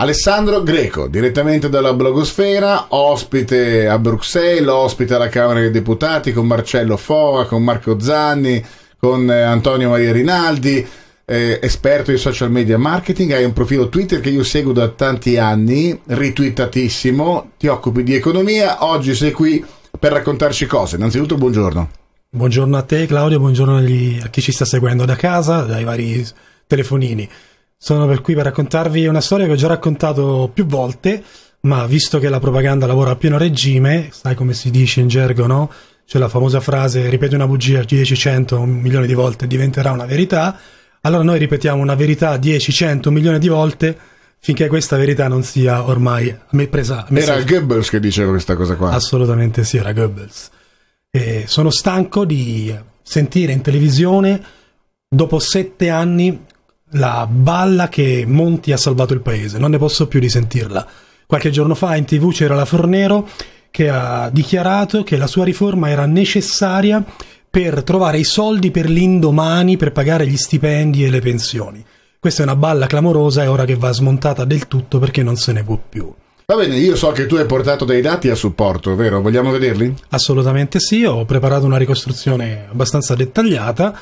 Alessandro Greco, direttamente dalla blogosfera, ospite a Bruxelles, ospite alla Camera dei Deputati con Marcello Foa, con Marco Zanni, con eh, Antonio Maria Rinaldi, eh, esperto di social media marketing, hai un profilo Twitter che io seguo da tanti anni, ritwittatissimo, ti occupi di economia, oggi sei qui per raccontarci cose. Innanzitutto buongiorno. Buongiorno a te Claudio, buongiorno a chi ci sta seguendo da casa, dai vari telefonini. Sono per qui per raccontarvi una storia che ho già raccontato più volte, ma visto che la propaganda lavora a pieno regime, sai come si dice in gergo, no? C'è la famosa frase ripeti una bugia 10, 100, un milione di volte diventerà una verità. Allora noi ripetiamo una verità 10, 100, un milione di volte finché questa verità non sia ormai a me presa. Messa. Era Goebbels che diceva questa cosa qua. Assolutamente sì, era Goebbels. E sono stanco di sentire in televisione dopo sette anni la balla che Monti ha salvato il paese, non ne posso più di sentirla. Qualche giorno fa in tv c'era la Fornero che ha dichiarato che la sua riforma era necessaria per trovare i soldi per l'indomani, per pagare gli stipendi e le pensioni. Questa è una balla clamorosa e ora che va smontata del tutto perché non se ne può più. Va bene, io so che tu hai portato dei dati a supporto, vero? Vogliamo vederli? Assolutamente sì, ho preparato una ricostruzione abbastanza dettagliata.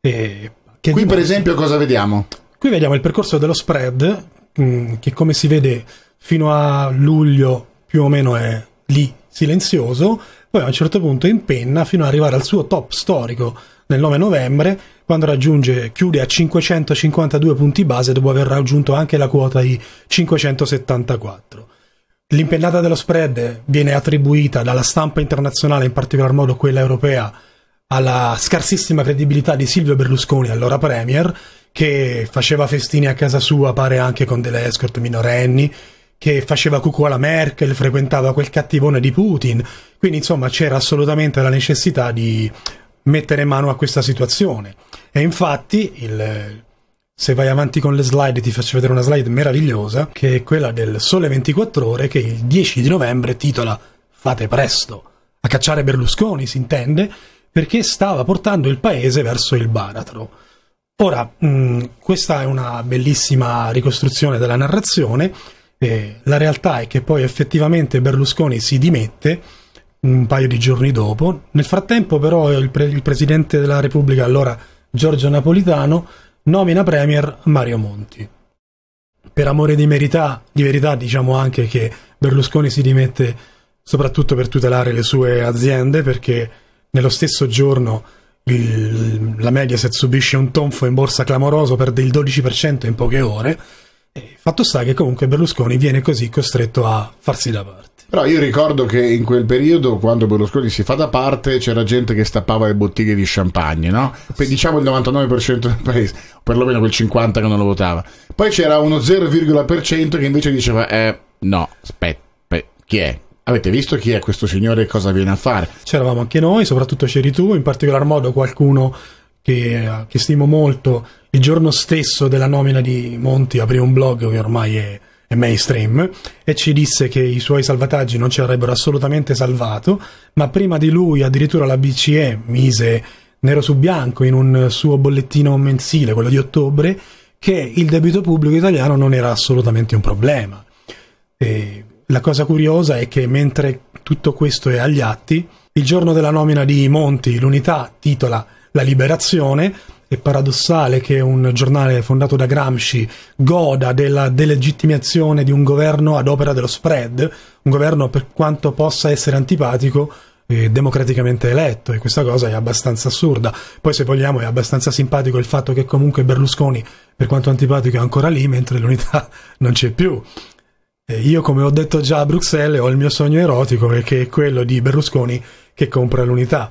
E... Qui dimostra... per esempio cosa vediamo? Qui vediamo il percorso dello spread, mm, che come si vede fino a luglio più o meno è lì silenzioso, poi a un certo punto impenna fino ad arrivare al suo top storico nel 9 novembre, quando raggiunge, chiude a 552 punti base dopo aver raggiunto anche la quota di 574. L'impennata dello spread viene attribuita dalla stampa internazionale, in particolar modo quella europea, alla scarsissima credibilità di Silvio Berlusconi, allora Premier, che faceva festini a casa sua, pare anche con delle escort minorenni, che faceva cucù alla Merkel, frequentava quel cattivone di Putin. Quindi, insomma, c'era assolutamente la necessità di mettere mano a questa situazione. E infatti, il, se vai avanti con le slide, ti faccio vedere una slide meravigliosa, che è quella del Sole 24 Ore, che il 10 di novembre titola Fate presto. A cacciare Berlusconi, si intende, perché stava portando il paese verso il baratro. Ora, mh, mm, questa è una bellissima ricostruzione della narrazione, eh, la realtà è che poi effettivamente Berlusconi si dimette un paio di giorni dopo, nel frattempo però il, pre il Presidente della Repubblica allora Giorgio Napolitano nomina Premier Mario Monti. Per amore di, verità, di verità diciamo anche che Berlusconi si dimette soprattutto per tutelare le sue aziende perché nello stesso giorno il, la Mediaset subisce un tonfo in borsa clamoroso, perde il 12% in poche ore. E fatto sta che comunque Berlusconi viene così costretto a farsi da parte. Però io ricordo che in quel periodo, quando Berlusconi si fa da parte, c'era gente che stappava le bottiglie di champagne, no? Per, diciamo il 99% del paese, o perlomeno quel 50% che non lo votava. Poi c'era uno 0,% che invece diceva, eh, no, aspetta, chi è? Avete visto chi è questo signore e cosa viene a fare? C'eravamo anche noi, soprattutto c'eri tu, in particolar modo qualcuno che, che, stimo molto. Il giorno stesso della nomina di Monti aprì un blog che ormai è, è mainstream e ci disse che i suoi salvataggi non ci avrebbero assolutamente salvato, ma prima di lui addirittura la BCE mise nero su bianco in un suo bollettino mensile, quello di ottobre, che il debito pubblico italiano non era assolutamente un problema. E la cosa curiosa è che mentre tutto questo è agli atti, il giorno della nomina di Monti, l'unità titola La Liberazione, è paradossale che un giornale fondato da Gramsci goda della delegittimazione di un governo ad opera dello spread, un governo per quanto possa essere antipatico democraticamente eletto e questa cosa è abbastanza assurda. Poi se vogliamo è abbastanza simpatico il fatto che comunque Berlusconi, per quanto antipatico, è ancora lì mentre l'unità non c'è più. Io, come ho detto già a Bruxelles, ho il mio sogno erotico, che è quello di Berlusconi che compra l'unità.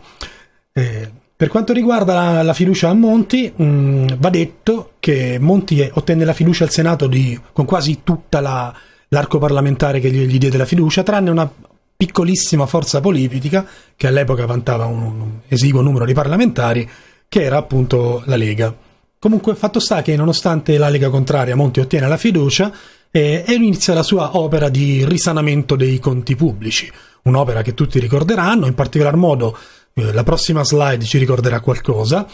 Eh, per quanto riguarda la, la fiducia a Monti, mh, mm, va detto che Monti ottenne la fiducia al Senato di, con quasi tutta l'arco parlamentare che gli, gli, diede la fiducia, tranne una piccolissima forza politica che all'epoca vantava un, un esiguo numero di parlamentari, che era appunto la Lega. Comunque, fatto sta che, nonostante la Lega contraria, Monti ottiene la fiducia eh, e, inizia la sua opera di risanamento dei conti pubblici, un'opera che tutti ricorderanno, in particolar modo eh, la prossima slide ci ricorderà qualcosa,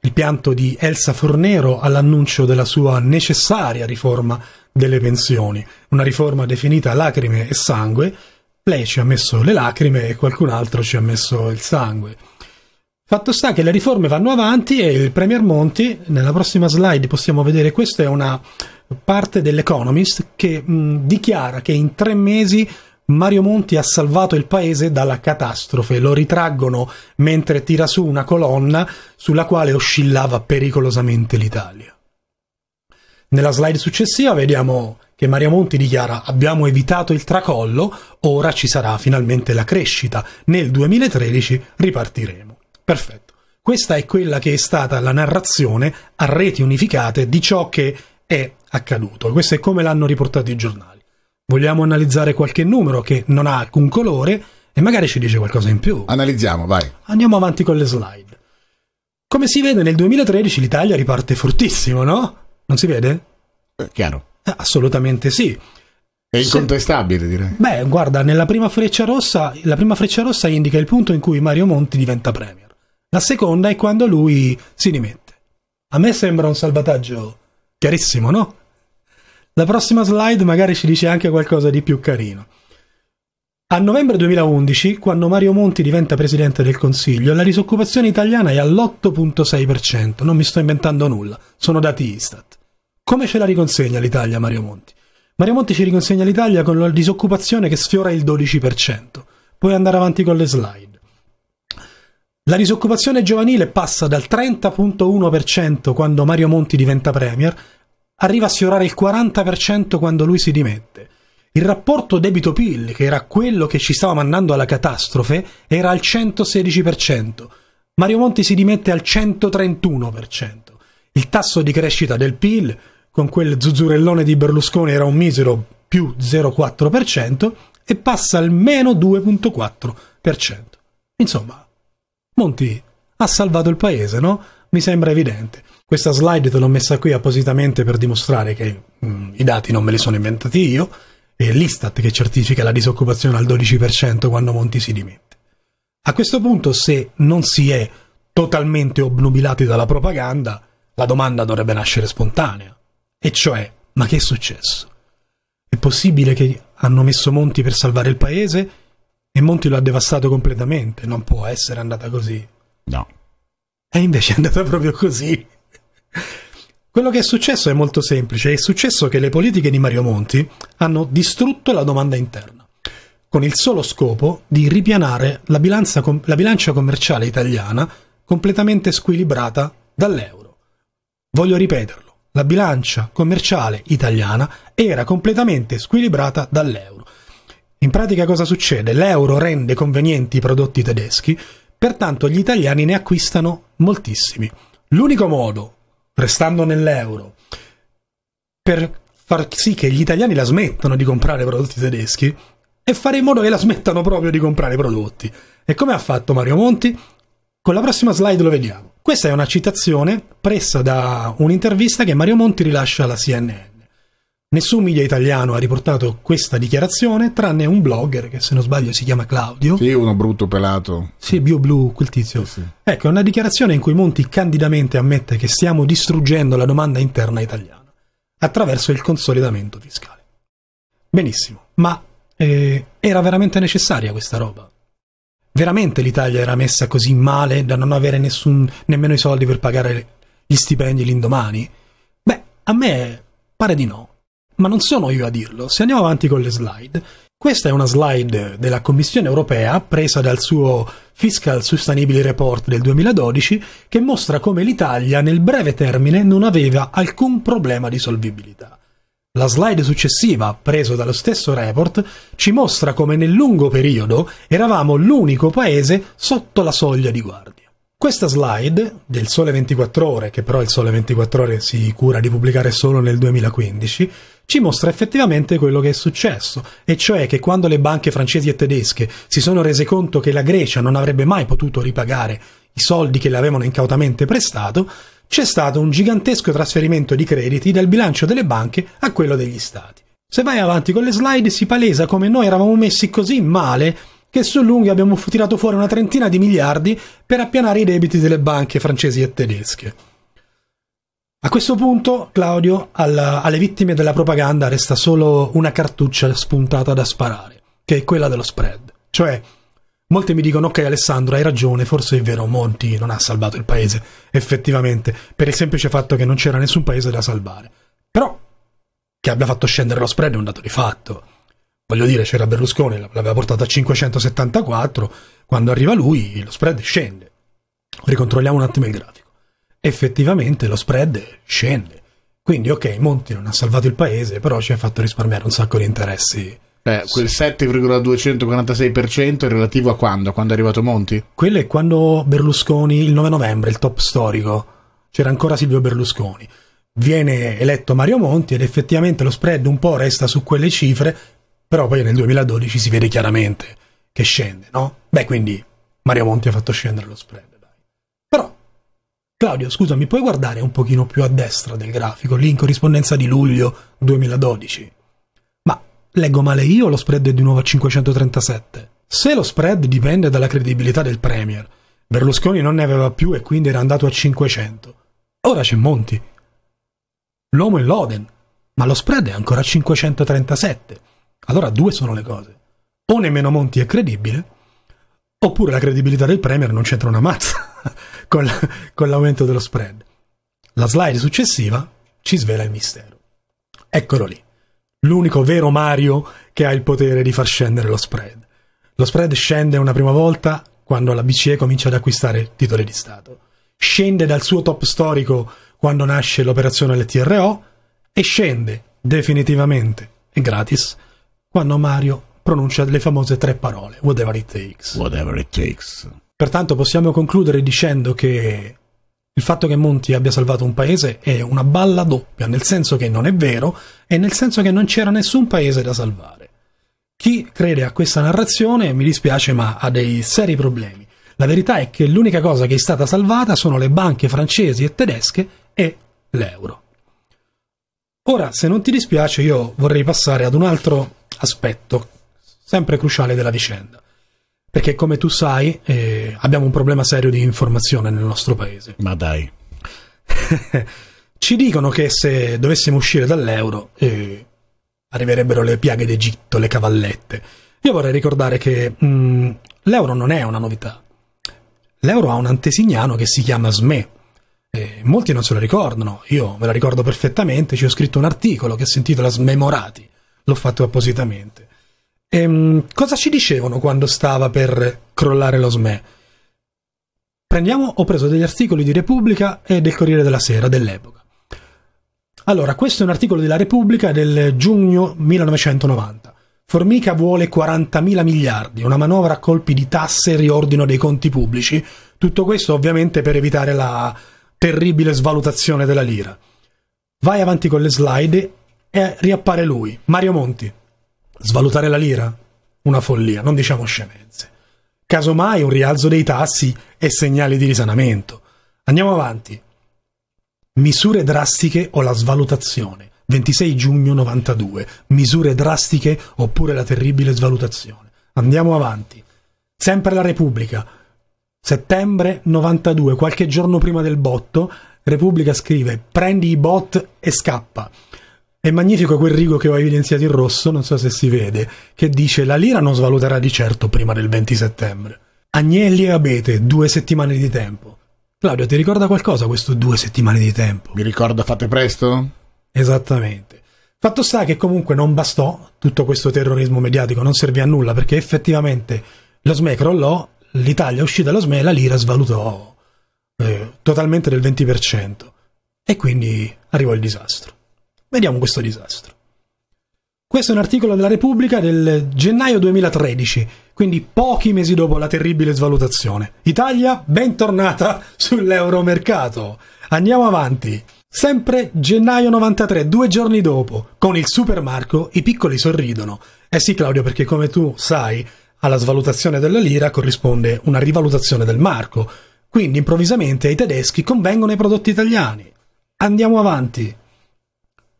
il pianto di Elsa Fornero all'annuncio della sua necessaria riforma delle pensioni, una riforma definita lacrime e sangue, lei ci ha messo le lacrime e qualcun altro ci ha messo il sangue. Fatto sta che le riforme vanno avanti e il Premier Monti, nella prossima slide possiamo vedere, questa è una parte dell'Economist che mh, dichiara che in tre mesi Mario Monti ha salvato il paese dalla catastrofe. Lo ritraggono mentre tira su una colonna sulla quale oscillava pericolosamente l'Italia. Nella slide successiva vediamo che Mario Monti dichiara abbiamo evitato il tracollo, ora ci sarà finalmente la crescita. Nel 2013 ripartiremo. Perfetto. Questa è quella che è stata la narrazione a reti unificate di ciò che è accaduto. Questo è come l'hanno riportato i giornali. Vogliamo analizzare qualche numero che non ha alcun colore e magari ci dice qualcosa in più. Analizziamo, vai. Andiamo avanti con le slide. Come si vede nel 2013 l'Italia riparte fortissimo, no? Non si vede? Eh, chiaro. Eh, assolutamente sì. È incontestabile, direi. Beh, guarda, nella prima freccia rossa, la prima freccia rossa indica il punto in cui Mario Monti diventa premio. La seconda è quando lui si rimette. A me sembra un salvataggio chiarissimo, no? La prossima slide magari ci dice anche qualcosa di più carino. A novembre 2011, quando Mario Monti diventa presidente del Consiglio, la disoccupazione italiana è all'8.6%. Non mi sto inventando nulla, sono dati Istat. Come ce la riconsegna l'Italia Mario Monti? Mario Monti ci riconsegna l'Italia con la disoccupazione che sfiora il 12%. Puoi andare avanti con le slide. La disoccupazione giovanile passa dal 30.1% quando Mario Monti diventa Premier, arriva a sfiorare il 40% quando lui si dimette. Il rapporto debito-PIL, che era quello che ci stava mandando alla catastrofe, era al 116%. Mario Monti si dimette al 131%. Il tasso di crescita del PIL, con quel zuzzurellone di Berlusconi, era un misero più 0,4% e passa al meno 2,4%. Insomma, Monti, ha salvato il paese, no? Mi sembra evidente. Questa slide te l'ho messa qui appositamente per dimostrare che mh, mm, i dati non me li sono inventati io, è l'Istat che certifica la disoccupazione al 12% quando Monti si dimette. A questo punto, se non si è totalmente obnubilati dalla propaganda, la domanda dovrebbe nascere spontanea. E cioè, ma che è successo? È possibile che hanno messo Monti per salvare il paese e Monti lo ha devastato completamente. Non può essere andata così. No. E invece è andata proprio così. Quello che è successo è molto semplice, è successo che le politiche di Mario Monti hanno distrutto la domanda interna, con il solo scopo di ripianare la, com la bilancia commerciale italiana completamente squilibrata dall'euro. Voglio ripeterlo, la bilancia commerciale italiana era completamente squilibrata dall'euro. In pratica cosa succede? L'euro rende convenienti i prodotti tedeschi, pertanto gli italiani ne acquistano moltissimi. L'unico modo, restando nell'euro, per far sì che gli italiani la smettano di comprare prodotti tedeschi è fare in modo che la smettano proprio di comprare prodotti. E come ha fatto Mario Monti? Con la prossima slide lo vediamo. Questa è una citazione presa da un'intervista che Mario Monti rilascia alla CNN. Nessun media italiano ha riportato questa dichiarazione, tranne un blogger che se non sbaglio si chiama Claudio. Sì, uno brutto pelato. Sì, BioBlu, quel tizio. Sì, sì. Ecco, è una dichiarazione in cui Monti candidamente ammette che stiamo distruggendo la domanda interna italiana attraverso il consolidamento fiscale. Benissimo, ma eh, era veramente necessaria questa roba? Veramente l'Italia era messa così male da non avere nessun, nemmeno i soldi per pagare gli stipendi l'indomani? Beh, a me pare di no. Ma non sono io a dirlo, se andiamo avanti con le slide. Questa è una slide della Commissione europea presa dal suo Fiscal Sustainability Report del 2012 che mostra come l'Italia nel breve termine non aveva alcun problema di solvibilità. La slide successiva, presa dallo stesso report, ci mostra come nel lungo periodo eravamo l'unico paese sotto la soglia di guardia. Questa slide del Sole 24 ore, che però il Sole 24 ore si cura di pubblicare solo nel 2015, ci mostra effettivamente quello che è successo, e cioè che quando le banche francesi e tedesche si sono rese conto che la Grecia non avrebbe mai potuto ripagare i soldi che le avevano incautamente prestato, c'è stato un gigantesco trasferimento di crediti dal bilancio delle banche a quello degli stati. Se vai avanti con le slide si palesa come noi eravamo messi così male che sul lungo abbiamo tirato fuori una trentina di miliardi per appianare i debiti delle banche francesi e tedesche. A questo punto, Claudio, alla, alle vittime della propaganda resta solo una cartuccia spuntata da sparare, che è quella dello spread. Cioè, molti mi dicono, ok Alessandro, hai ragione, forse è vero, Monti non ha salvato il paese, effettivamente, per il semplice fatto che non c'era nessun paese da salvare. Però, che abbia fatto scendere lo spread è un dato di fatto. Voglio dire, c'era Berlusconi, l'aveva portato a 574, quando arriva lui lo spread scende. Ricontrolliamo un attimo il grafico effettivamente lo spread scende. Quindi, ok, Monti non ha salvato il paese, però ci ha fatto risparmiare un sacco di interessi. Beh, quel 7,246% è relativo a quando? Quando è arrivato Monti? Quello è quando Berlusconi, il 9 novembre, il top storico, c'era ancora Silvio Berlusconi. Viene eletto Mario Monti ed effettivamente lo spread un po' resta su quelle cifre, però poi nel 2012 si vede chiaramente che scende, no? Beh, quindi Mario Monti ha fatto scendere lo spread, dai. Però Claudio, scusa, mi puoi guardare un pochino più a destra del grafico, lì in corrispondenza di luglio 2012? Ma leggo male io o lo spread è di nuovo a 537? Se lo spread dipende dalla credibilità del Premier. Berlusconi non ne aveva più e quindi era andato a 500. Ora c'è Monti. L'uomo è Loden, ma lo spread è ancora a 537. Allora due sono le cose. O nemmeno Monti è credibile, oppure la credibilità del Premier non c'entra una mazza. con, con l'aumento dello spread. La slide successiva ci svela il mistero. Eccolo lì, l'unico vero Mario che ha il potere di far scendere lo spread. Lo spread scende una prima volta quando la BCE comincia ad acquistare titoli di Stato. Scende dal suo top storico quando nasce l'operazione LTRO e scende definitivamente e gratis quando Mario pronuncia le famose tre parole, whatever it takes. Whatever it takes. Pertanto possiamo concludere dicendo che il fatto che Monti abbia salvato un paese è una balla doppia, nel senso che non è vero e nel senso che non c'era nessun paese da salvare. Chi crede a questa narrazione, mi dispiace, ma ha dei seri problemi. La verità è che l'unica cosa che è stata salvata sono le banche francesi e tedesche e l'euro. Ora, se non ti dispiace, io vorrei passare ad un altro aspetto, sempre cruciale della vicenda perché come tu sai eh, abbiamo un problema serio di informazione nel nostro paese. Ma dai. Ci dicono che se dovessimo uscire dall'euro eh, arriverebbero le piaghe d'Egitto, le cavallette. Io vorrei ricordare che mh, mm, l'euro non è una novità. L'euro ha un antesignano che si chiama SME. Eh, molti non se lo ricordano, io me la ricordo perfettamente, ci ho scritto un articolo che si intitola Smemorati, l'ho fatto appositamente. Ehm, cosa ci dicevano quando stava per crollare lo SME? Prendiamo, ho preso degli articoli di Repubblica e del Corriere della Sera dell'epoca. Allora, questo è un articolo della Repubblica del giugno 1990. Formica vuole 40.000 miliardi, una manovra a colpi di tasse e riordino dei conti pubblici. Tutto questo ovviamente per evitare la terribile svalutazione della lira. Vai avanti con le slide e riappare lui, Mario Monti. Svalutare la lira? Una follia, non diciamo scemenze. Casomai un rialzo dei tassi è segnale di risanamento. Andiamo avanti. Misure drastiche o la svalutazione. 26 giugno 92. Misure drastiche oppure la terribile svalutazione. Andiamo avanti. Sempre la Repubblica. Settembre 92, qualche giorno prima del botto, Repubblica scrive prendi i bot e scappa. È magnifico quel rigo che ho evidenziato in rosso, non so se si vede, che dice la lira non svaluterà di certo prima del 20 settembre. Agnelli e Abete, due settimane di tempo. Claudio, ti ricorda qualcosa questo due settimane di tempo? Mi ricorda fate presto? Esattamente. Fatto sta che comunque non bastò tutto questo terrorismo mediatico, non servì a nulla perché effettivamente lo SME crollò, l'Italia uscì dallo SME e la lira svalutò eh, totalmente del 20% e quindi arrivò il disastro. Vediamo questo disastro. Questo è un articolo della Repubblica del gennaio 2013, quindi pochi mesi dopo la terribile svalutazione. Italia, bentornata sull'euromercato. Andiamo avanti. Sempre gennaio 93, due giorni dopo, con il supermarco i piccoli sorridono. Eh sì Claudio, perché come tu sai, alla svalutazione della lira corrisponde una rivalutazione del marco. Quindi improvvisamente ai tedeschi convengono i prodotti italiani. Andiamo avanti.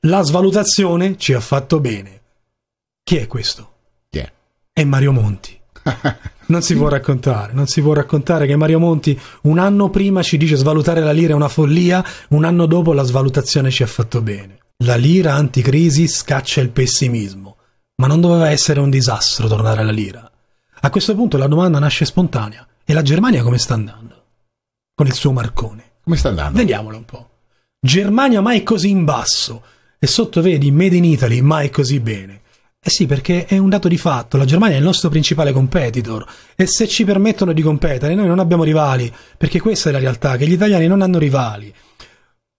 La svalutazione ci ha fatto bene. Chi è questo? Chi yeah. è? È Mario Monti. Non si può raccontare, non si può raccontare che Mario Monti un anno prima ci dice svalutare la lira è una follia, un anno dopo la svalutazione ci ha fatto bene. La lira anticrisi scaccia il pessimismo, ma non doveva essere un disastro tornare alla lira. A questo punto la domanda nasce spontanea. E la Germania come sta andando? Con il suo marcone. Come sta andando? Vediamolo un po'. Germania mai così in basso, e sotto vedi Made in Italy mai così bene. Eh sì, perché è un dato di fatto, la Germania è il nostro principale competitor e se ci permettono di competere noi non abbiamo rivali, perché questa è la realtà, che gli italiani non hanno rivali.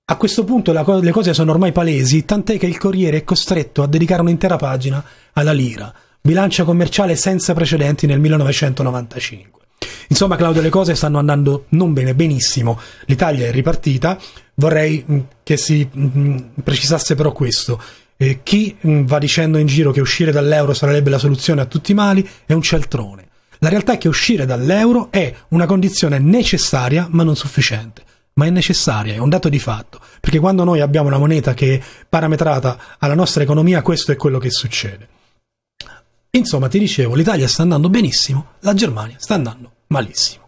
A questo punto co le cose sono ormai palesi, tant'è che il Corriere è costretto a dedicare un'intera pagina alla lira, bilancia commerciale senza precedenti nel 1995. Insomma, Claudio, le cose stanno andando non bene, benissimo. L'Italia è ripartita. Vorrei mm, che si mm, precisasse però questo. Eh, chi mm, va dicendo in giro che uscire dall'euro sarebbe la soluzione a tutti i mali è un celtrone. La realtà è che uscire dall'euro è una condizione necessaria ma non sufficiente. Ma è necessaria, è un dato di fatto, perché quando noi abbiamo una moneta che è parametrata alla nostra economia, questo è quello che succede. Insomma, ti dicevo, l'Italia sta andando benissimo, la Germania sta andando malissimo.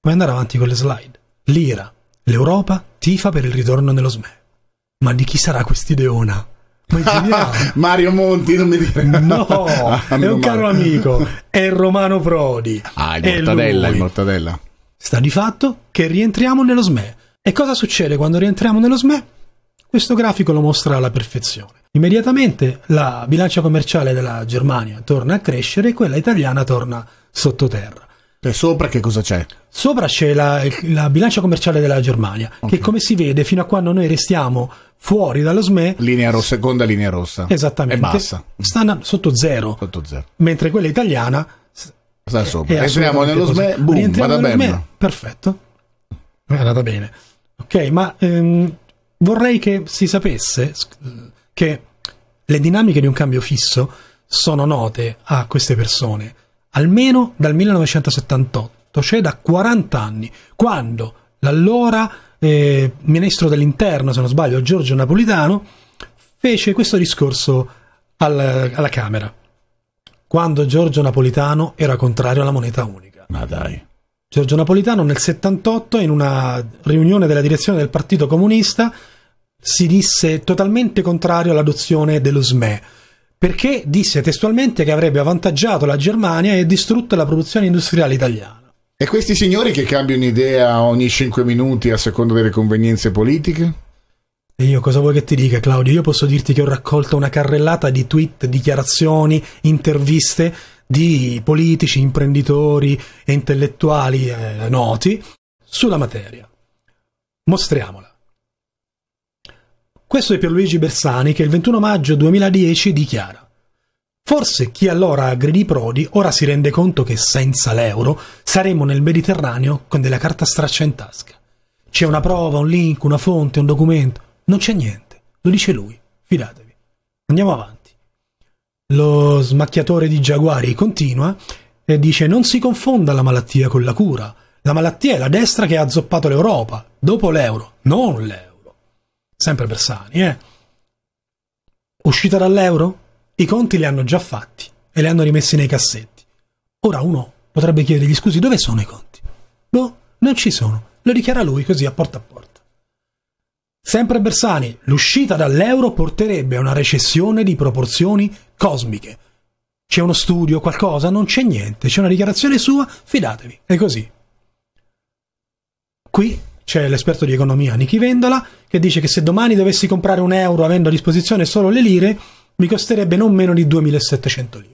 Puoi andare avanti con le slide. L'ira, l'Europa tifa per il ritorno nello SME. Ma di chi sarà quest'ideona? Mario Monti, non mi dire. No, ah, è un caro Mario. amico, è Romano Prodi. Ah, il mortadella, è mortadella. Sta di fatto che rientriamo nello SME. E cosa succede quando rientriamo nello SME? Questo grafico lo mostra alla perfezione. Immediatamente la bilancia commerciale della Germania torna a crescere e quella italiana torna sottoterra. E eh, sopra che cosa c'è? Sopra c'è la, la bilancia commerciale della Germania, okay. che come si vede fino a quando noi restiamo fuori dallo SME... Linea rossa, seconda linea rossa. Esattamente. E bassa. Sta sotto zero. Sotto zero. Mentre quella italiana... Sta sopra. Entriamo nello SME, boom, Rientriamo vada bene. perfetto. È andata bene. Ok, ma ehm, vorrei che si sapesse che le dinamiche di un cambio fisso sono note a queste persone almeno dal 1978, cioè da 40 anni, quando l'allora eh, ministro dell'interno, se non sbaglio, Giorgio Napolitano, fece questo discorso alla, alla Camera, quando Giorgio Napolitano era contrario alla moneta unica. Ma dai. Giorgio Napolitano nel 78 in una riunione della direzione del Partito Comunista si disse totalmente contrario all'adozione dello SME perché disse testualmente che avrebbe avvantaggiato la Germania e distrutto la produzione industriale italiana. E questi signori che cambiano idea ogni 5 minuti a seconda delle convenienze politiche? E io cosa vuoi che ti dica Claudio? Io posso dirti che ho raccolto una carrellata di tweet, dichiarazioni, interviste di politici, imprenditori e intellettuali eh, noti sulla materia. Mostriamola. Questo è Pierluigi Bersani che il 21 maggio 2010 dichiara Forse chi allora aggredì Prodi ora si rende conto che senza l'euro saremmo nel Mediterraneo con della carta straccia in tasca. C'è una prova, un link, una fonte, un documento. Non c'è niente. Lo dice lui. Fidatevi. Andiamo avanti. Lo smacchiatore di Giaguari continua e dice non si confonda la malattia con la cura. La malattia è la destra che ha zoppato l'Europa, dopo l'euro, non l'euro sempre Bersani, eh. Uscita dall'euro? I conti li hanno già fatti e li hanno rimessi nei cassetti. Ora uno potrebbe chiedergli scusi dove sono i conti? Boh, non ci sono. Lo dichiara lui così a porta a porta. Sempre Bersani, l'uscita dall'euro porterebbe a una recessione di proporzioni cosmiche. C'è uno studio, qualcosa? Non c'è niente. C'è una dichiarazione sua? Fidatevi. È così. Qui c'è l'esperto di economia Niki Vendola che dice che se domani dovessi comprare un euro avendo a disposizione solo le lire, mi costerebbe non meno di 2700 lire.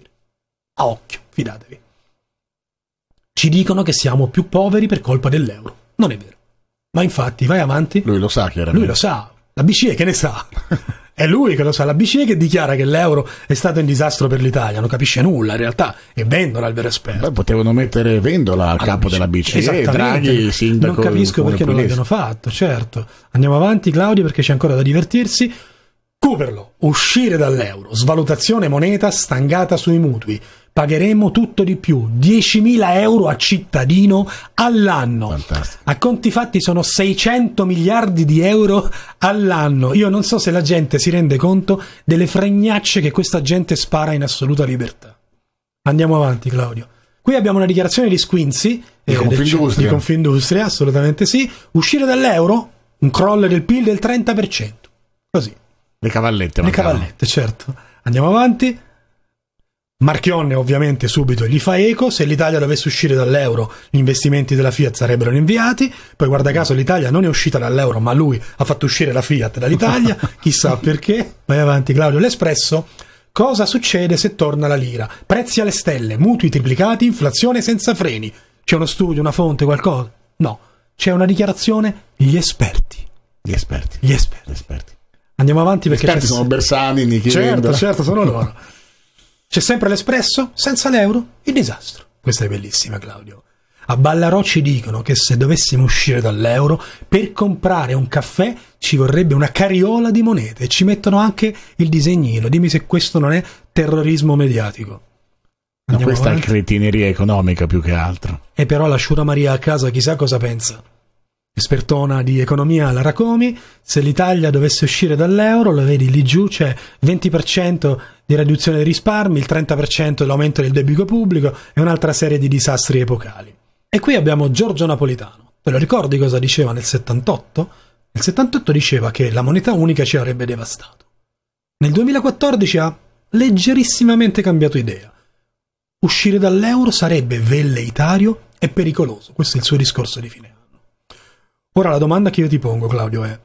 A occhio, fidatevi. Ci dicono che siamo più poveri per colpa dell'euro. Non è vero. Ma infatti, vai avanti. Lui lo sa, chiaramente. Lui lo sa. La BCE che ne sa? È lui che lo sa, la BCE che dichiara che l'euro è stato un disastro per l'Italia, non capisce nulla in realtà, e Vendola il vero esperto. Beh, potevano mettere Vendola al capo BCE. della BCE, Draghi, sindaco. Non capisco perché non l'abbiano fatto, certo. Andiamo avanti Claudio perché c'è ancora da divertirsi. Cuperlo, uscire dall'euro, svalutazione moneta stangata sui mutui, Pagheremo tutto di più, 10.000 euro a cittadino all'anno. Fantastico. A conti fatti sono 600 miliardi di euro all'anno. Io non so se la gente si rende conto delle fregnacce che questa gente spara in assoluta libertà. Andiamo avanti Claudio. Qui abbiamo una dichiarazione di Squinzi eh, di, eh, Confindustria. Del, di Confindustria, assolutamente sì. Uscire dall'euro, un crollo del PIL del 30%. Così. Le cavallette. Le mancano. cavallette, certo. Andiamo avanti. Marchionne ovviamente subito gli fa eco, se l'Italia dovesse uscire dall'euro gli investimenti della Fiat sarebbero rinviati, poi guarda caso l'Italia non è uscita dall'euro ma lui ha fatto uscire la Fiat dall'Italia, chissà perché, vai avanti Claudio, l'Espresso, cosa succede se torna la lira? Prezzi alle stelle, mutui triplicati, inflazione senza freni, c'è uno studio, una fonte, qualcosa? No, c'è una dichiarazione, gli esperti. Gli esperti. Gli esperti. Gli esperti. Andiamo avanti perché... Gli esperti sono Bersani, Nichi Certo, certo, sono loro. C'è sempre l'espresso? Senza l'euro? Il disastro. Questa è bellissima, Claudio. A Ballarò ci dicono che se dovessimo uscire dall'euro, per comprare un caffè ci vorrebbe una cariola di monete e ci mettono anche il disegnino. Dimmi se questo non è terrorismo mediatico. Andiamo Ma questa avanti. è cretineria economica più che altro. E però la Sciura Maria a casa chissà cosa pensa. Espertona di economia la Racomi, se l'Italia dovesse uscire dall'euro, lo vedi lì giù, c'è 20% di riduzione dei risparmi, il 30% dell'aumento del debito pubblico e un'altra serie di disastri epocali. E qui abbiamo Giorgio Napolitano. Ve lo ricordi cosa diceva nel 78? Nel 78 diceva che la moneta unica ci avrebbe devastato. Nel 2014 ha leggerissimamente cambiato idea. Uscire dall'euro sarebbe velleitario e pericoloso. Questo è il suo discorso di fine anno. Ora la domanda che io ti pongo, Claudio, è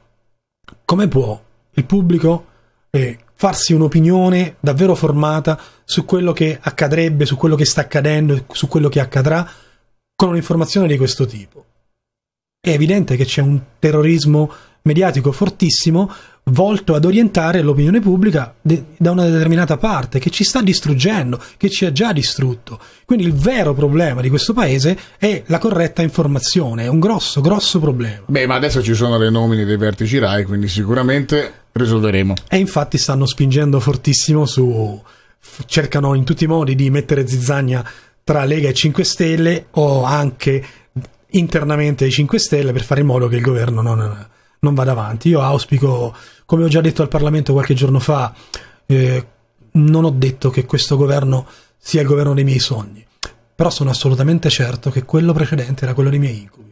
come può il pubblico e farsi un'opinione davvero formata su quello che accadrebbe, su quello che sta accadendo, su quello che accadrà con un'informazione di questo tipo è evidente che c'è un terrorismo mediatico fortissimo volto ad orientare l'opinione pubblica de- da una determinata parte che ci sta distruggendo, che ci ha già distrutto. Quindi il vero problema di questo paese è la corretta informazione, è un grosso, grosso problema. Beh, ma adesso ci sono le nomine dei vertici RAI, quindi sicuramente risolveremo. E infatti stanno spingendo fortissimo su... cercano in tutti i modi di mettere zizzagna tra Lega e 5 Stelle o anche internamente ai 5 Stelle per fare in modo che il governo non, non vada avanti. Io auspico, come ho già detto al Parlamento qualche giorno fa, eh, non ho detto che questo governo sia il governo dei miei sogni, però sono assolutamente certo che quello precedente era quello dei miei incubi.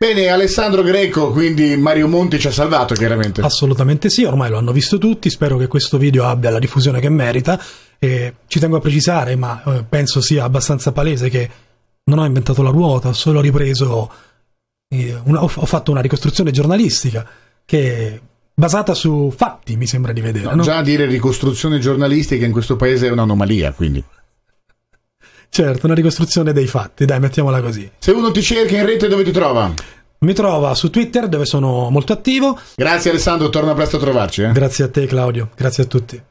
Bene, Alessandro Greco, quindi Mario Monti ci ha salvato chiaramente. Assolutamente sì, ormai lo hanno visto tutti, spero che questo video abbia la diffusione che merita. Eh, ci tengo a precisare, ma eh, penso sia abbastanza palese che non ho inventato la ruota, ho solo ripreso, eh, una, ho, ho, fatto una ricostruzione giornalistica che basata su fatti, mi sembra di vedere. No, no? Già dire ricostruzione giornalistica in questo paese è un'anomalia, quindi. Certo, una ricostruzione dei fatti, dai, mettiamola così. Se uno ti cerca in rete dove ti trova? Mi trova su Twitter dove sono molto attivo. Grazie Alessandro, torna presto a trovarci. Eh? Grazie a te Claudio, grazie a tutti.